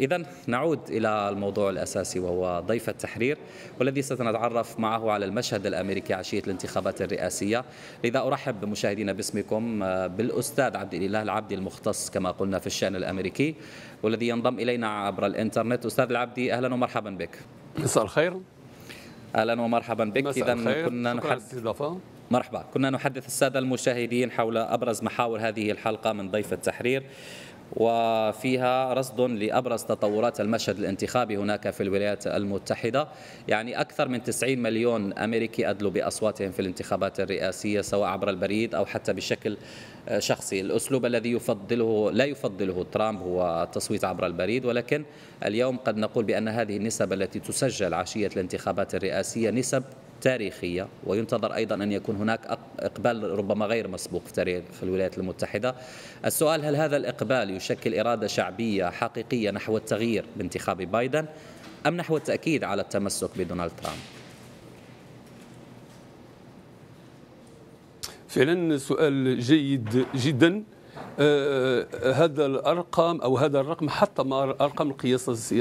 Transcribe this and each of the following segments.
إذا نعود إلى الموضوع الأساسي وهو ضيف التحرير والذي سنتعرف معه على المشهد الأمريكي عشية الانتخابات الرئاسية لذا أرحب بمشاهدينا باسمكم آه، بالأستاذ عبد الإله العبدي المختص كما قلنا في الشأن الأمريكي والذي ينضم إلينا عبر الإنترنت أستاذ العبدي أهلا ومرحبا بك مساء الخير اهلا ومرحبا بك اذا كنا نحدث مرحبا كنا نحدث الساده المشاهدين حول ابرز محاور هذه الحلقه من ضيف التحرير وفيها رصد لأبرز تطورات المشهد الانتخابي هناك في الولايات المتحدة يعني أكثر من 90 مليون أمريكي أدلوا بأصواتهم في الانتخابات الرئاسية سواء عبر البريد أو حتى بشكل آه، شخصي الأسلوب الذي يفضله لا يفضله ترامب هو التصويت عبر البريد ولكن اليوم قد نقول بأن هذه النسب التي تسجل عشية الانتخابات الرئاسية نسب تاريخية وينتظر أيضا أن يكون هناك إقبال ربما غير مسبوق في تاريخ الولايات المتحدة السؤال هل هذا الإقبال يشكل إرادة شعبية حقيقية نحو التغيير بانتخاب بايدن أم نحو التأكيد على التمسك بدونالد ترامب فعلا سؤال جيد جدا آه, آه، هذا الارقام او هذا الرقم حتى ما ارقام القياس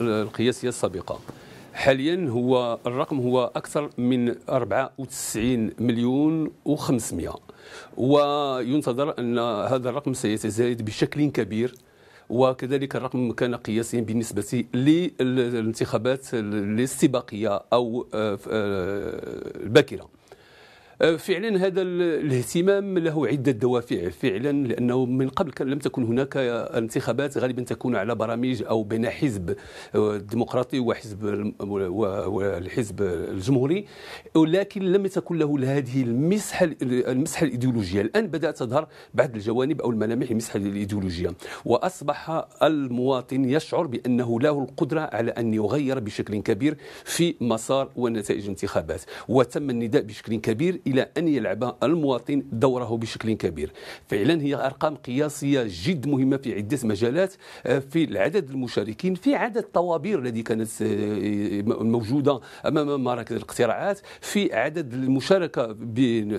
القياسيه السابقه حاليا هو الرقم هو اكثر من 94 مليون و500 وينتظر ان هذا الرقم سيتزايد بشكل كبير وكذلك الرقم كان قياسيا بالنسبة للانتخابات الاستباقية أو آه، آه، الباكرة آه، فعلا هذا الاهتمام له عدة دوافع فعلا لأنه من قبل لم تكن هناك انتخابات غالبا تكون على برامج أو بين حزب آه، ديمقراطي وحزب والحزب الجمهوري ولكن لم تكن له هذه المسحة المسحة الإيديولوجية الآن بدأت تظهر بعض الجوانب أو الملامح المسحة الإيديولوجية وأصبح المواطن يشعر بأنه له القدرة على أن يغير بشكل كبير في مسار ونتائج الانتخابات وتم النداء بشكل كبير إلى أن يلعب المواطن دوره بشكل كبير فعلا هي أرقام قياسية جد مهمة في عدة مجالات آه، في العدد المشاركين في عدد الطوابير الذي كانت آه، موجودة أمام مراكز الاقتراعات في عدد المشاركة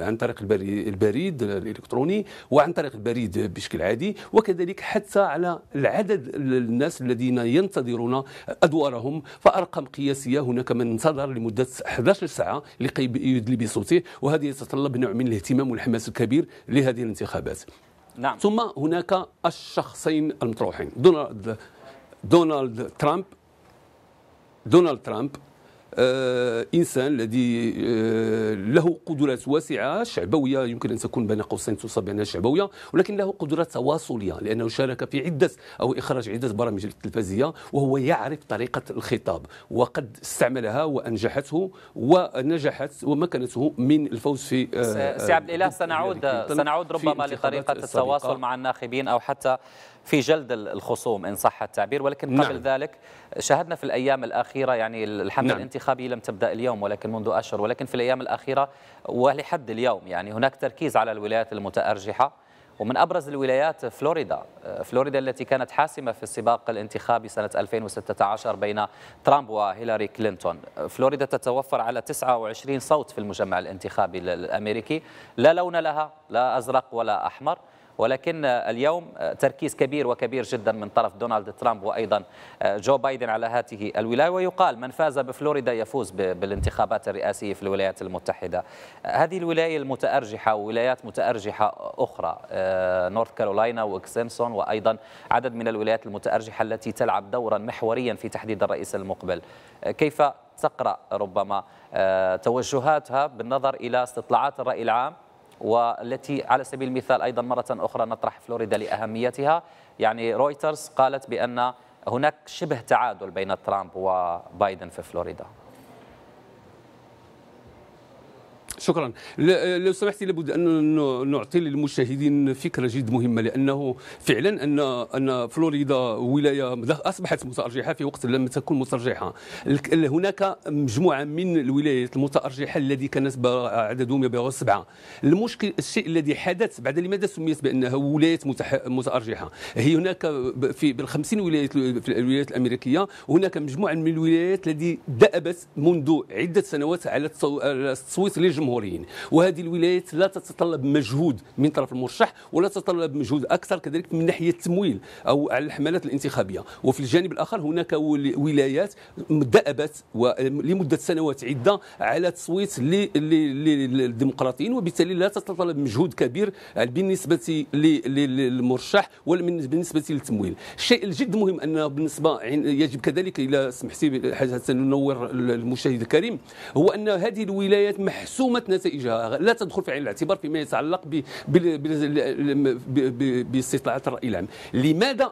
عن طريق البريد الإلكتروني وعن طريق البريد بشكل عادي وكذلك حتى على العدد الناس الذين ينتظرون أدوارهم فأرقام قياسية هناك من انتظر لمدة 11 ساعة لكي يدلي بصوته وهذا هذا يتطلب نوع من الاهتمام والحماس الكبير لهذه الانتخابات نعم. ثم هناك الشخصين المطروحين دونالد دونالد ترامب دونالد ترامب آه، انسان الذي آه، له قدرات واسعه شعبويه يمكن ان تكون بين قوسين تصاب بانها شعبويه ولكن له قدرات تواصليه لانه شارك في عده او اخراج عده برامج التلفزيه وهو يعرف طريقه الخطاب وقد استعملها وانجحته ونجحت ومكنته من الفوز في آه، سي عبد الاله سنعود سنعود ربما لطريقه التواصل مع الناخبين او حتى في جلد الخصوم إن صح التعبير ولكن قبل نعم. ذلك شاهدنا في الأيام الأخيرة يعني الحملة نعم. الانتخابية لم تبدأ اليوم ولكن منذ أشهر ولكن في الأيام الأخيرة ولحد اليوم يعني هناك تركيز على الولايات المتأرجحة ومن أبرز الولايات فلوريدا آه، فلوريدا التي كانت حاسمة في السباق الانتخابي سنة 2016 بين ترامب وهيلاري كلينتون فلوريدا تتوفر على 29 صوت في المجمع الانتخابي الأمريكي لا لون لها لا أزرق ولا أحمر ولكن اليوم تركيز كبير وكبير جدا من طرف دونالد ترامب وأيضا آه، جو بايدن على هذه الولاية ويقال من فاز بفلوريدا يفوز بالانتخابات الرئاسية في الولايات المتحدة هذه الولاية المتأرجحة وولايات متأرجحة أخرى آه، نورث كارولاينا وإكسنسون وأيضا عدد من الولايات المتأرجحة التي تلعب دورا محوريا في تحديد الرئيس المقبل آه، كيف تقرأ ربما توجهاتها بالنظر إلى استطلاعات الرأي العام والتي على سبيل المثال أيضا مرة أخرى نطرح فلوريدا لأهميتها يعني رويترز قالت بأن هناك شبه تعادل بين ترامب وبايدن في فلوريدا شكرا لو سمحتي لابد ان نعطي للمشاهدين فكره جد مهمه لانه فعلا ان ان فلوريدا ولايه اصبحت متارجحه في وقت لم تكن مترجحه هناك مجموعه من الولايات المتارجحه الذي كانت عددهم يبلغ سبعه المشكل الشيء الذي حدث بعد لماذا سميت بانها ولايات متارجحه هي هناك في بال50 ولايه في الولايات الامريكيه هناك مجموعه من الولايات التي دأبت منذ عده سنوات على التصويت للجمهور الجمهوريين وهذه الولايات لا تتطلب مجهود من طرف المرشح ولا تتطلب مجهود اكثر كذلك من ناحيه التمويل او على الحملات الانتخابيه وفي الجانب الاخر هناك ولايات دأبت لمده سنوات عده على التصويت للديمقراطيين وبالتالي لا تتطلب مجهود كبير بالنسبه للمرشح ولا بالنسبه للتمويل الشيء الجد مهم ان بالنسبه يجب كذلك اذا سمحتي حتى ننور المشاهد الكريم هو ان هذه الولايات محسومه وجدت نتائجها لا تدخل في عين الاعتبار فيما يتعلق باستطلاعات الراي العام لماذا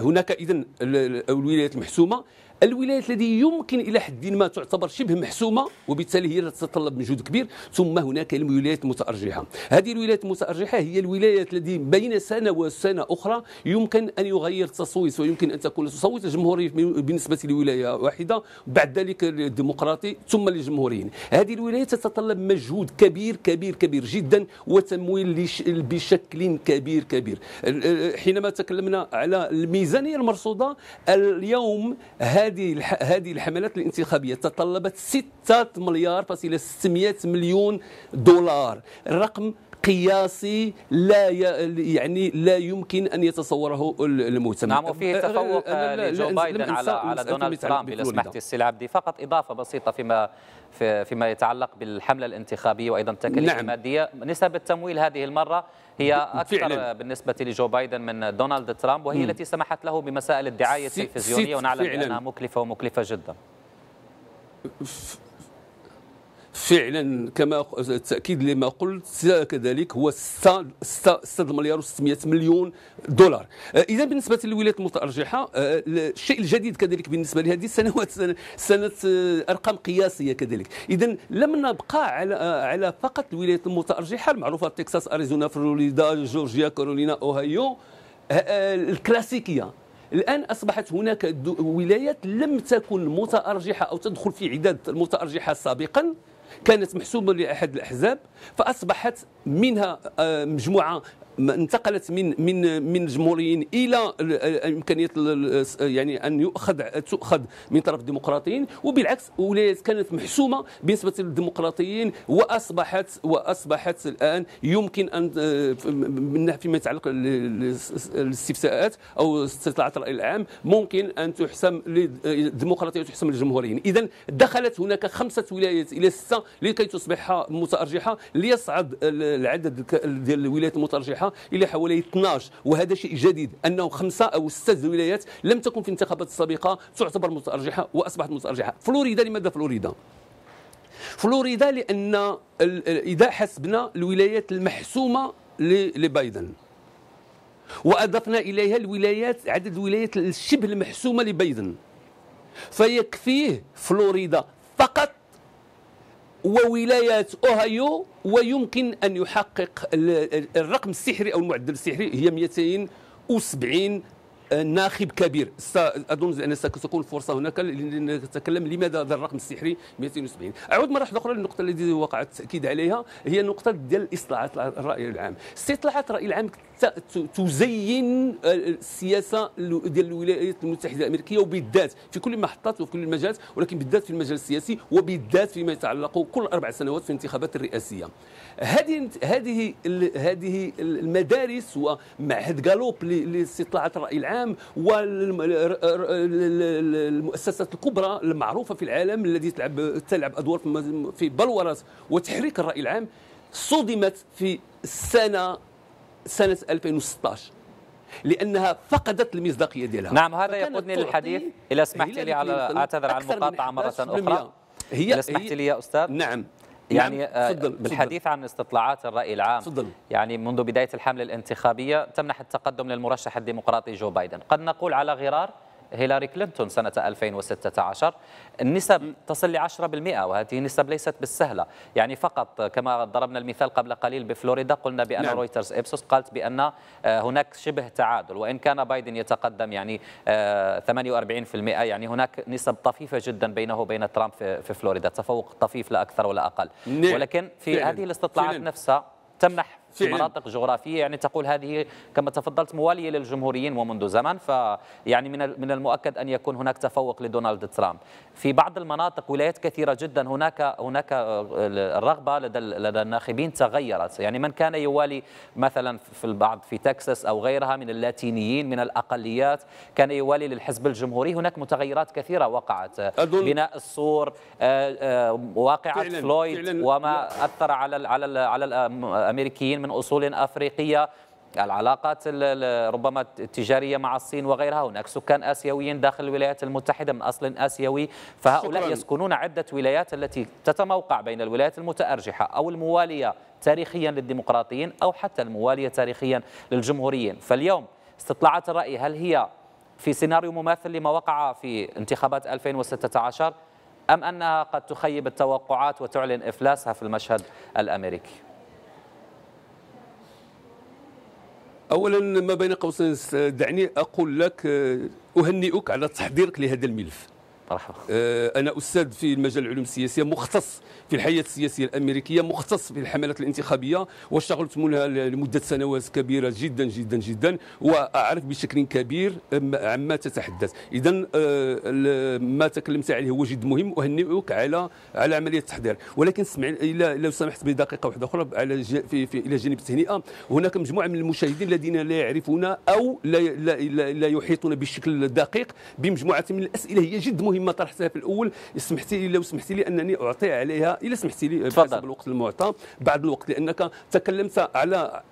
هناك اذا الولايات المحسومه الولايات التي يمكن الى حد ما تعتبر شبه محسومه وبالتالي هي تتطلب مجهود كبير ثم هناك الولايات المتارجحه هذه الولايات المتارجحه هي الولايات التي بين سنه وسنه اخرى يمكن ان يغير التصويت ويمكن ان تكون تصويت الجمهوري بالنسبه لولايه واحده بعد ذلك الديمقراطي ثم للجمهوريين هذه الولايات تتطلب مجهود كبير كبير كبير جدا وتمويل بشكل كبير كبير حينما تكلمنا على الميزانيه المرصوده اليوم هذه هذه هذه الحملات الانتخابيه تطلبت 6 مليار فاصلة 600 مليون دولار الرقم قياسي لا يعني لا يمكن ان يتصوره المهتم نعم وفيه أه، أه، تفوق أه، لجو بايدن على على دونالد ترامب اذا سمحت السي العبدي فقط اضافه بسيطه فيما في فيما يتعلق بالحمله الانتخابيه وايضا التكاليف نعم. الماديه نسب التمويل هذه المره هي اكثر فعلا. بالنسبه لجو بايدن من دونالد ترامب وهي م. التي سمحت له بمسائل الدعايه التلفزيونيه ونعلم انها مكلفه ومكلفه جدا فعلا كما التاكيد لما قلت كذلك هو 6 6 مليار و600 مليون دولار آه، اذا بالنسبه للولايات المتارجحه آه، الشيء الجديد كذلك بالنسبه لهذه السنوات سنه, سنة آه، ارقام قياسيه كذلك اذا لم نبقى على على فقط الولايات المتارجحه المعروفه تكساس اريزونا فلوريدا جورجيا كارولينا اوهايو الكلاسيكيه الان اصبحت هناك ولايات لم تكن متارجحه او تدخل في عداد المتارجحه سابقا كانت محسومة لأحد الأحزاب فأصبحت منها آه، مجموعة انتقلت من من من جمهوريين الى امكانيه يعني ان يؤخذ تؤخذ من طرف الديمقراطيين وبالعكس ولايات كانت محسومه بالنسبه للديمقراطيين واصبحت واصبحت الان يمكن ان آه، فيما يتعلق الاستفساءات او استطلاعات الراي العام ممكن ان تحسم للديمقراطيه وتحسم للجمهوريين اذا دخلت هناك خمسه ولايات الى سته لكي تصبح متارجحه ليصعد العدد ديال الولايات المتارجحه الى حوالي 12 وهذا شيء جديد انه خمسه او سته ولايات لم تكن في الانتخابات السابقه تعتبر متارجحه واصبحت متارجحه فلوريدا لماذا فلوريدا فلوريدا لان اذا حسبنا الولايات المحسومه لبايدن واضفنا اليها الولايات عدد الولايات الشبه المحسومه لبايدن فيكفيه فلوريدا فقط وولايات اوهايو ويمكن ان يحقق الرقم السحري او المعدل السحري هي 270 آه، ناخب كبير اظن ان ستكون فرصه هناك لنتكلم لماذا هذا الرقم السحري 270 اعود مره اخرى للنقطه التي وقع التاكيد عليها هي نقطه ديال اصلاحات الراي العام استطلاعات الراي العام تزين السياسه ديال الولايات المتحده الامريكيه وبالذات في كل المحطات وفي كل المجالات ولكن بالذات في المجال السياسي وبالذات فيما يتعلق كل اربع سنوات في الانتخابات الرئاسيه هذه هذه هذه المدارس ومعهد غالوب لاستطلاعات الراي العام والمؤسسات الكبرى المعروفه في العالم التي تلعب تلعب ادوار في بلوره وتحريك الراي العام صدمت في السنه سنة 2016 لانها فقدت المصداقيه ديالها نعم هذا يقودني للحديث اذا سمحت لي على اعتذر عن المقاطعه مره اخرى هي اذا سمحت لي يا استاذ نعم يعني نعم. صدل. آه، بالحديث صدل. عن استطلاعات الرأي العام صدل. يعني منذ بداية الحملة الانتخابية تمنح التقدم للمرشح الديمقراطي جو بايدن قد نقول على غرار هيلاري كلينتون سنة 2016 النسب تصل ل 10% وهذه النسب ليست بالسهلة يعني فقط كما ضربنا المثال قبل قليل بفلوريدا قلنا بأن نعم. رويترز إبسوس قالت بأن هناك شبه تعادل وإن كان بايدن يتقدم يعني 48% آه، يعني هناك نسب طفيفة جدا بينه وبين ترامب في فلوريدا تفوق طفيف لا أكثر ولا أقل نعم. ولكن في نعم. هذه الاستطلاعات نعم. نفسها تمنح في مناطق جغرافيه يعني تقول هذه كما تفضلت مواليه للجمهوريين ومنذ زمن فيعني من من المؤكد ان يكون هناك تفوق لدونالد ترامب في بعض المناطق ولايات كثيره جدا هناك هناك آه، الرغبه لدى لدى الناخبين تغيرت يعني من كان يوالي مثلا في البعض في تكساس او غيرها من اللاتينيين من الاقليات كان يوالي للحزب الجمهوري هناك متغيرات كثيره وقعت بناء السور آه، آه، واقعه فلويد وما اثر على على على الامريكيين المسلمين من أصول أفريقية العلاقات ربما التجارية مع الصين وغيرها هناك سكان آسيويين داخل الولايات المتحدة من أصل آسيوي فهؤلاء شكرا. يسكنون عدة ولايات التي تتموقع بين الولايات المتأرجحة أو الموالية تاريخيا للديمقراطيين أو حتى الموالية تاريخيا للجمهوريين فاليوم استطلاعات الرأي هل هي في سيناريو مماثل لما وقع في انتخابات 2016 أم أنها قد تخيب التوقعات وتعلن إفلاسها في المشهد الأمريكي؟ اولا ما بين قوسين دعني اقول لك اهنئك على تحضيرك لهذا الملف مرحبا آه، انا استاذ في المجال العلوم السياسيه مختص في الحياه السياسيه الامريكيه مختص في الحملات الانتخابيه واشتغلت منها لمده سنوات كبيره جدا جدا جدا واعرف بشكل كبير عما تتحدث اذا آه، ما تكلمت عليه هو جد مهم اهنئك على على عمليه التحضير ولكن سمع الى لو سمحت بدقيقه واحده اخرى على في, في الى جانب التهنئه هناك مجموعه من المشاهدين الذين لا يعرفون او لا لا, لا يحيطون بشكل دقيق بمجموعه من الاسئله هي جد مهمه مما طرحتها في الاول سمحتي لي لو سمحتي لي انني اعطي عليها الا سمحتي لي بحسب الوقت المعطى بعض الوقت لانك تكلمت على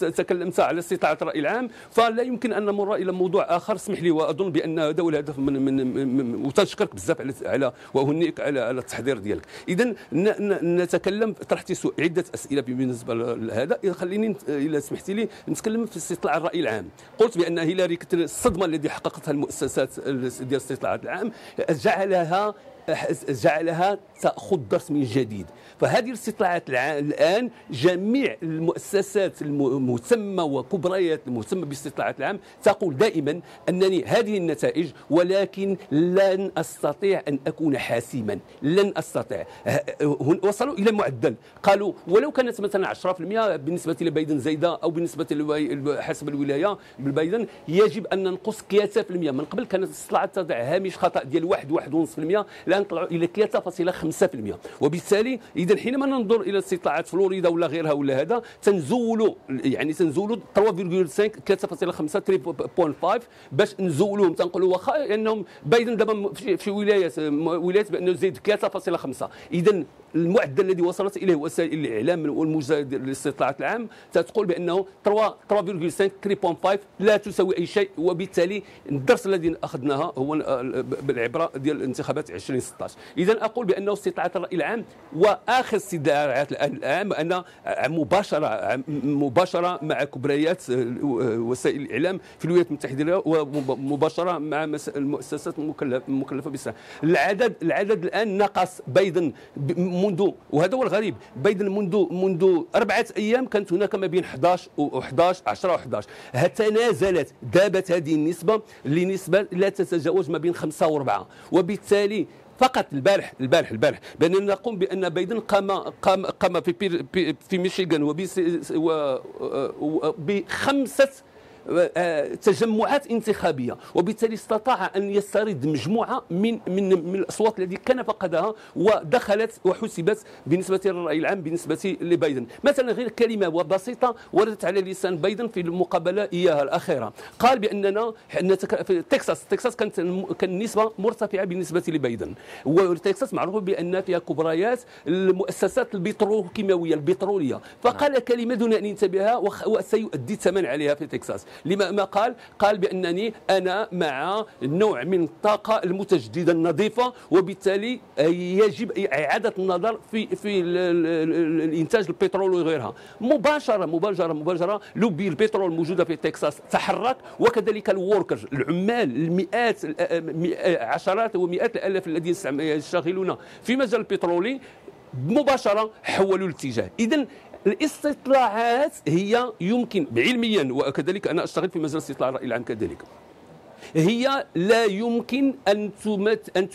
تكلمت على استطاعه الراي العام فلا يمكن ان نمر الى موضوع اخر اسمح لي واظن بان هذا هو الهدف من, من, من بزاف على على واهنيك على على التحضير ديالك اذا نتكلم طرحتي عده اسئله بالنسبه لهذا خليني الا سمحتي لي نتكلم في استطلاع الراي العام قلت بان هيلاري الصدمه التي حققتها المؤسسات ديال الاستطلاعات العام جعلها جعلها تأخذ درس من جديد فهذه الاستطلاعات الآن جميع المؤسسات المسمى وكبريات المسمى بالاستطلاعات العام تقول دائما أنني هذه النتائج ولكن لن أستطيع أن أكون حاسما لن أستطيع وصلوا إلى معدل قالوا ولو كانت مثلا 10% بالنسبة لبايدن زايدة أو بالنسبة حسب الولاية بالبايدن يجب أن ننقص المية من قبل كانت الاستطلاعات تضع هامش خطأ ديال 1 1.5% الآن الان طلعوا الى 3.5% وبالتالي اذا حينما ننظر الى استطلاعات فلوريدا ولا غيرها ولا هذا تنزولوا يعني تنزولوا 3.5 3.5 باش نزولوهم تنقولوا واخا انهم بايدن دابا في ولايه ولايه بانه زيد 3.5 اذا المعدل الذي وصلت اليه وسائل الاعلام والمجاهد الاستطلاعات العام تقول بانه 3.5 3.5 لا تساوي اي شيء وبالتالي الدرس الذي اخذناها هو آه، بالعبره ديال الانتخابات 2016 اذا اقول بانه استطلاعات الراي العام واخر استدارات العام ان مباشره مباشره مع كبريات آه، وسائل الاعلام في الولايات المتحده ومباشره مع المؤسسات المكلفه بالسلام العدد العدد الان نقص بايدن منذ وهذا هو الغريب بايدن منذ منذ اربعه ايام كانت هناك ما بين 11 و11 10 و11 نازلت دابت هذه النسبه لنسبه لا تتجاوز ما بين 5 و4 وبالتالي فقط البارح البارح البارح باننا نقوم بان بايدن قام قام قام في في ميشيغان وب بخمسه آه، تجمعات انتخابيه وبالتالي استطاع ان يسترد مجموعه من من من الاصوات التي كان فقدها ودخلت وحسبت بالنسبه للراي العام بالنسبه لبايدن مثلا غير كلمه وبسيطه وردت على لسان بايدن في المقابله اياها الاخيره قال باننا في تكساس تكساس كانت كان نسبه مرتفعه بالنسبه لبايدن وتكساس معروف بان فيها كبريات المؤسسات البتروكيماويه البتروليه فقال كلمه دون ان ينتبهها وسيؤدي الثمن عليها في تكساس لما ما قال قال بأنني أنا مع نوع من الطاقة المتجددة النظيفة وبالتالي يجب إعادة النظر في في الإنتاج البترول وغيرها مباشرة مباشرة مباشرة لوبي البترول الموجودة في تكساس تحرك وكذلك الوركرز العمال المئات عشرات ومئات الآلاف الذين يشتغلون في مجال البترولي مباشرة حولوا الاتجاه إذا الاستطلاعات هي يمكن علميا وكذلك انا اشتغل في مجال استطلاع الراي العام كذلك هي لا يمكن أن تمت أن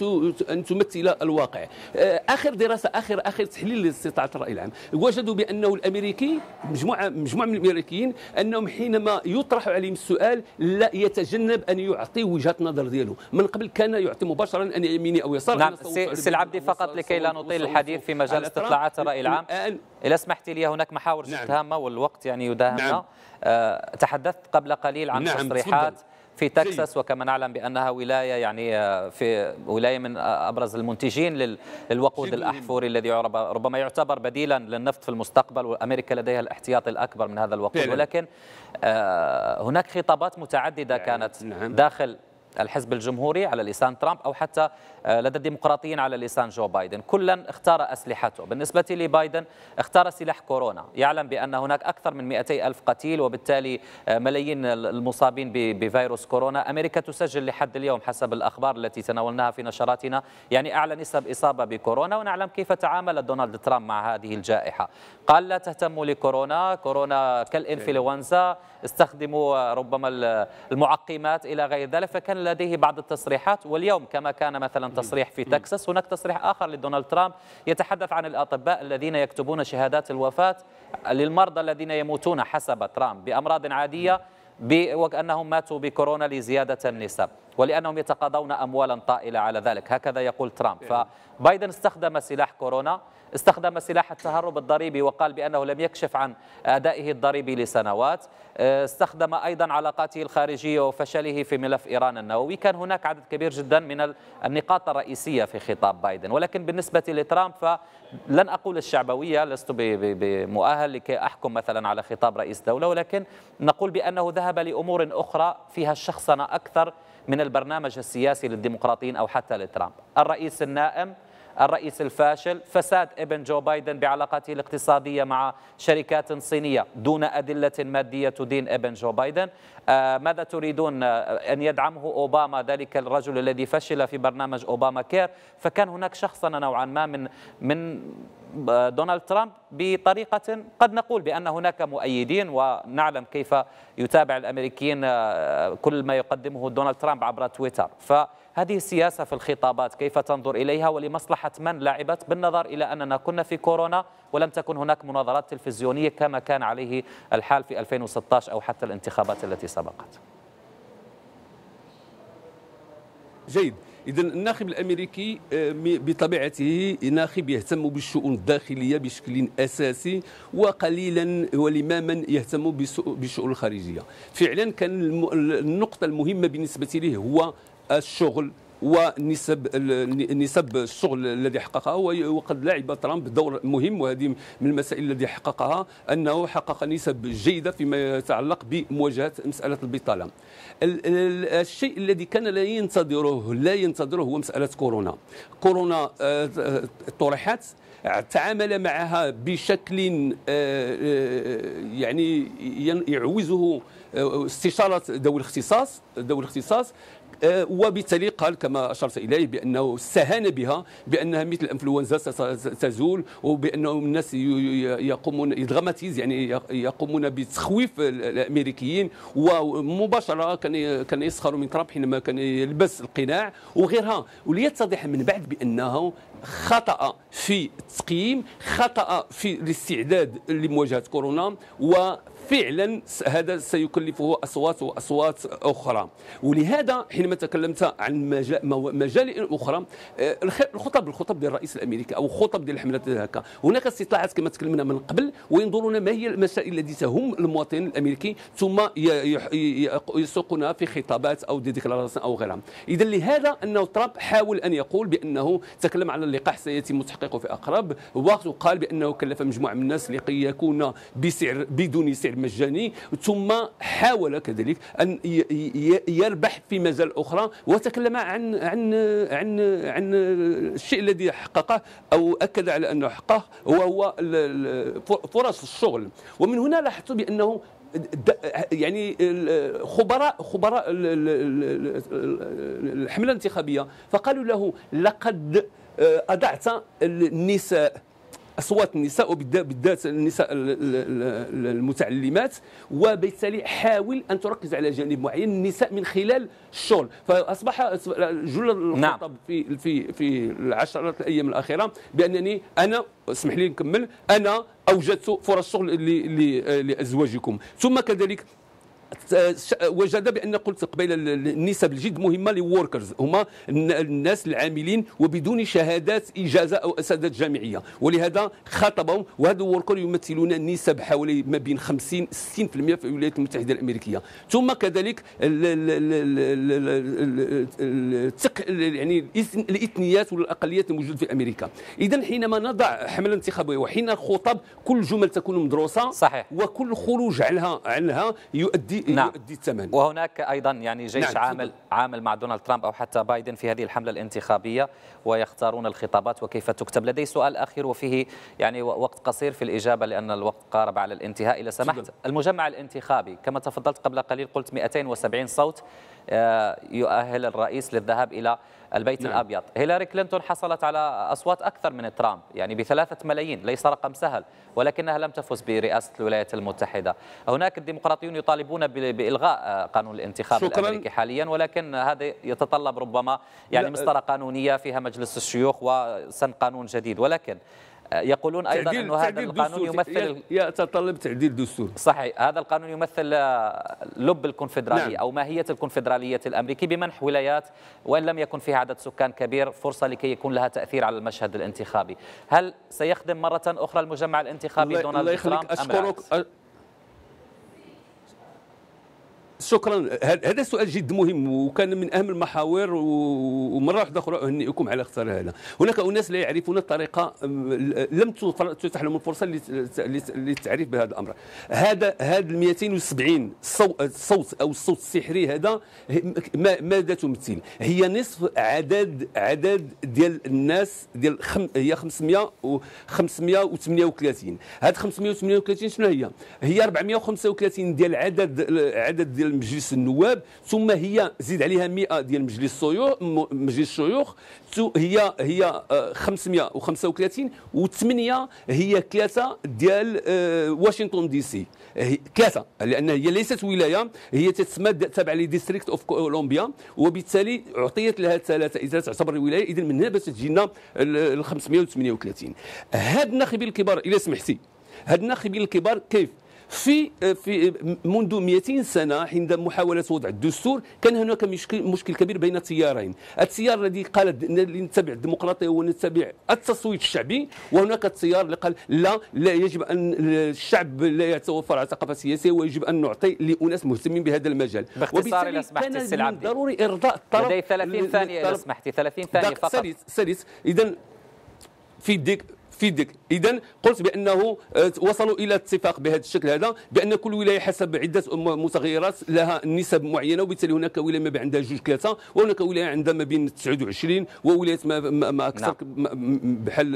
أن تمثل الواقع آه، آخر دراسة آخر آخر تحليل لاستطاعة الرأي العام وجدوا بأنه الأمريكي مجموعة مجموعة من الأمريكيين أنهم حينما يطرح عليهم السؤال لا يتجنب أن يعطي وجهة نظر ديالو من قبل كان يعطي مباشرة أن يميني أو يسار نعم سي العبدي فقط لكي لا نطيل الحديث في مجال استطلاعات الرأي العام إذا سمحت لي هناك محاور جد نعم. هامة والوقت يعني يداهمنا نعم. آه، تحدثت قبل قليل عن نعم تصريحات في تكساس وكما نعلم بأنها ولاية يعني آه، في ولاية من آه، أبرز المنتجين للوقود الأحفوري الذي ربما يعتبر بديلا للنفط في المستقبل وأمريكا لديها الاحتياط الأكبر من هذا الوقود ولكن آه، هناك خطابات متعددة يعني، كانت نعم. داخل الحزب الجمهوري على لسان ترامب أو حتى آه، لدى الديمقراطيين على لسان جو بايدن كلا اختار أسلحته بالنسبة لبايدن اختار سلاح كورونا يعلم بأن هناك أكثر من 200 ألف قتيل وبالتالي آه، ملايين المصابين بفيروس كورونا أمريكا تسجل لحد اليوم حسب الأخبار التي تناولناها في نشراتنا يعني أعلى نسب إصابة بكورونا ونعلم كيف تعامل دونالد ترامب مع هذه الجائحة قال لا تهتموا لكورونا كورونا كالإنفلونزا استخدموا ربما المعقمات إلى غير ذلك فكان لديه بعض التصريحات واليوم كما كان مثلا تصريح في تكساس هناك تصريح آخر لدونالد ترامب يتحدث عن الأطباء الذين يكتبون شهادات الوفاة للمرضى الذين يموتون حسب ترامب بأمراض عادية وكأنهم ماتوا بكورونا لزيادة النسب ولأنهم يتقاضون أموالا طائلة على ذلك هكذا يقول ترامب فبايدن استخدم سلاح كورونا استخدم سلاح التهرب الضريبي وقال بأنه لم يكشف عن أدائه الضريبي لسنوات آه، استخدم أيضا علاقاته الخارجية وفشله في ملف إيران النووي كان هناك عدد كبير جدا من النقاط الرئيسية في خطاب بايدن ولكن بالنسبة لترامب فلن أقول الشعبوية لست بمؤهل لكي أحكم مثلا على خطاب رئيس دولة ولكن نقول بأنه ذهب لأمور أخرى فيها الشخصنة أكثر من البرنامج السياسي للديمقراطيين أو حتى لترامب الرئيس النائم الرئيس الفاشل فساد ابن جو بايدن بعلاقاته الاقتصادية مع شركات صينية دون أدلة مادية تدين ابن جو بايدن آه، ماذا تريدون آه، أن يدعمه أوباما ذلك الرجل الذي فشل في برنامج أوباما كير فكان هناك شخصنة نوعا ما من من آه، دونالد ترامب بطريقة قد نقول بأن هناك مؤيدين ونعلم كيف يتابع الأمريكيين كل ما يقدمه دونالد ترامب عبر تويتر ف هذه السياسة في الخطابات كيف تنظر إليها ولمصلحة من لعبت بالنظر إلى أننا كنا في كورونا ولم تكن هناك مناظرات تلفزيونية كما كان عليه الحال في 2016 أو حتى الانتخابات التي سبقت جيد اذا الناخب الامريكي آه، بطبيعته ناخب يهتم بالشؤون الداخليه بشكل اساسي وقليلا ولماما يهتم بالشؤون الخارجيه فعلا كان النقطه المهمه بالنسبه له هو الشغل ونسب نسب الشغل الذي حققها وقد لعب ترامب دور مهم وهذه من المسائل التي حققها انه حقق نسب جيده فيما يتعلق بمواجهه مساله البطاله. الشيء الذي كان لا ينتظره لا ينتظره هو مساله كورونا. كورونا آه، آه، طرحت تعامل معها بشكل آه، يعني يعوزه استشاره ذوي الاختصاص ذوي الاختصاص آه، وبالتالي قال كما أشرت إليه بأنه استهان بها بأنها مثل الإنفلونزا ستزول وبأنه الناس يقومون يدغماتيز يعني يقومون بتخويف الأمريكيين ومباشرة كان كان يسخر من ترامب حينما كان يلبس القناع وغيرها وليتضح من بعد بأنه خطأ في التقييم خطأ في الاستعداد لمواجهة كورونا وفعلا هذا سيكلفه أصوات وأصوات أخرى ولهذا حينما تكلمت عن مجال أخرى آه، الخطب الخطب ديال الرئيس الأمريكي أو خطب ديال الحملات هكا هناك استطلاعات كما تكلمنا من قبل وينظرون ما هي المسائل التي تهم المواطن الأمريكي ثم يسوقونها في خطابات أو دي ديكلاراسيون أو غيرها إذا لهذا أنه ترامب حاول أن يقول بأنه تكلم على اللقاح سيتم متحقق دقيقة وفي أقرب وقت وقال بأنه كلف مجموعة من الناس لكي يكون بسعر بدون سعر مجاني ثم حاول كذلك أن يربح في مجال أخرى وتكلم عن عن عن عن الشيء الذي حققه أو أكد على أنه حققه وهو فرص الشغل ومن هنا لاحظت بأنه يعني خبراء خبراء الحمله الانتخابيه فقالوا له لقد اضعت آه، النساء اصوات النساء وبالذات النساء المتعلمات وبالتالي حاول ان تركز على جانب معين النساء من خلال الشغل فاصبح جل الخطب نعم. في في في العشرات الايام الاخيره بانني انا اسمح لي نكمل انا اوجدت فرص شغل لازواجكم ثم كذلك وجد بان قلت قبيل النسب الجد مهمه للوركرز هما الناس العاملين وبدون شهادات اجازه او اساتذه جامعيه ولهذا خاطبهم وهذا الوركر يمثلون نسب حوالي ما بين 50 60% في الولايات المتحده الامريكيه ثم كذلك يعني الاثنيات والاقليات الموجوده في امريكا اذا حينما نضع حمله انتخابيه وحين خطب كل جمل تكون مدروسه صحيح وكل خروج عنها عنها يؤدي يؤدي نعم. يؤدي الثمن وهناك ايضا يعني جيش نعم. عامل عامل مع دونالد ترامب او حتى بايدن في هذه الحمله الانتخابيه ويختارون الخطابات وكيف تكتب لدي سؤال اخير وفيه يعني وقت قصير في الاجابه لان الوقت قارب على الانتهاء اذا سمحت جدا. المجمع الانتخابي كما تفضلت قبل قليل قلت 270 صوت آه، يؤهل الرئيس للذهاب الى البيت نعم. الابيض هيلاري كلينتون حصلت على اصوات اكثر من ترامب يعني بثلاثة ملايين ليس رقم سهل ولكنها لم تفز برئاسه الولايات المتحده هناك الديمقراطيون يطالبون بإلغاء آه، قانون الانتخاب شكرا. الأمريكي حاليا ولكن هذا يتطلب ربما يعني آه، مسطرة قانونية فيها مجلس الشيوخ وسن قانون جديد ولكن آه، يقولون ايضا تعديل انه تعديل هذا القانون يمثل يتطلب تعديل دستوري صحيح هذا القانون يمثل لب الكونفدراليه نعم. او ماهيه الكونفدراليه الامريكي بمنح ولايات وان لم يكن فيها عدد سكان كبير فرصه لكي يكون لها تاثير على المشهد الانتخابي هل سيخدم مره اخرى المجمع الانتخابي دونالد ترامب اشكرك شكرا هذا سؤال جد مهم وكان من اهم المحاور ومره واحده اخرى اهنئكم على اختيار هذا هناك اناس لا يعرفون الطريقه لم تتاح لهم الفرصه للتعريف بهذا الامر هذا هذا ال 270 الصوت او الصوت السحري هذا ماذا تمثل هي نصف عدد عدد ديال الناس ديال خم هي 500 و 538 هاد 538 شنو هي هي 435 ديال عدد عدد ديال ديال مجلس النواب ثم هي زيد عليها 100 ديال مجلس الشيوخ مجلس الشيوخ هي هي 535 آه، و8 هي ثلاثه ديال آه، واشنطن دي سي ثلاثه لان هي ليست ولايه هي تتسمى تابعه لديستريكت اوف كولومبيا وبالتالي اعطيت لها ثلاثه اذا تعتبر ولايه اذا من هنا باش تجينا ال 538 هاد الناخبين الكبار الا سمحتي هاد الناخبين الكبار كيف في آه، في آه، منذ 200 سنه عند محاوله وضع الدستور كان هناك مشكل مشكل كبير بين تيارين، التيار الذي قال نتبع الديمقراطيه ونتبع التصويت الشعبي وهناك التيار اللي قال لا لا يجب ان الشعب لا يتوفر على ثقافه سياسيه ويجب ان نعطي لاناس مهتمين بهذا المجال باختصار اذا سمحت السلعب ضروري ارضاء الطرف لدي 30 ثانيه اذا سمحتي 30 ثانيه فقط سلس سلس اذا في ديك في ديك اذا قلت بانه آه، وصلوا الى اتفاق بهذا الشكل هذا بان كل ولايه حسب عده متغيرات لها نسب معينه وبالتالي هناك ولايه ما عندها جوج ثلاثه وهناك ولايه عندها ما بين 29 وولايات ما, ما اكثر نعم. بحال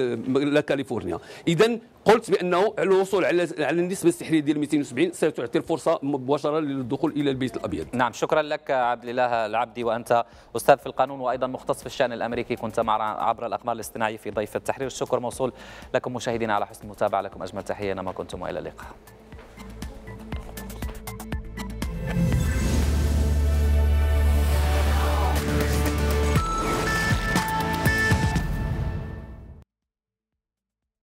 لا كاليفورنيا اذا قلت بانه الوصول على على النسبه السحريه ديال 270 ستعطي الفرصه مباشره للدخول الى البيت الابيض نعم شكرا لك عبد الاله العبدي وانت استاذ في القانون وايضا مختص في الشان الامريكي كنت معنا عبر الاقمار الاصطناعي في ضيف التحرير الشكر موصول لكم مشاهدينا على حسن المتابعة لكم أجمل تحية أينما كنتم وإلى اللقاء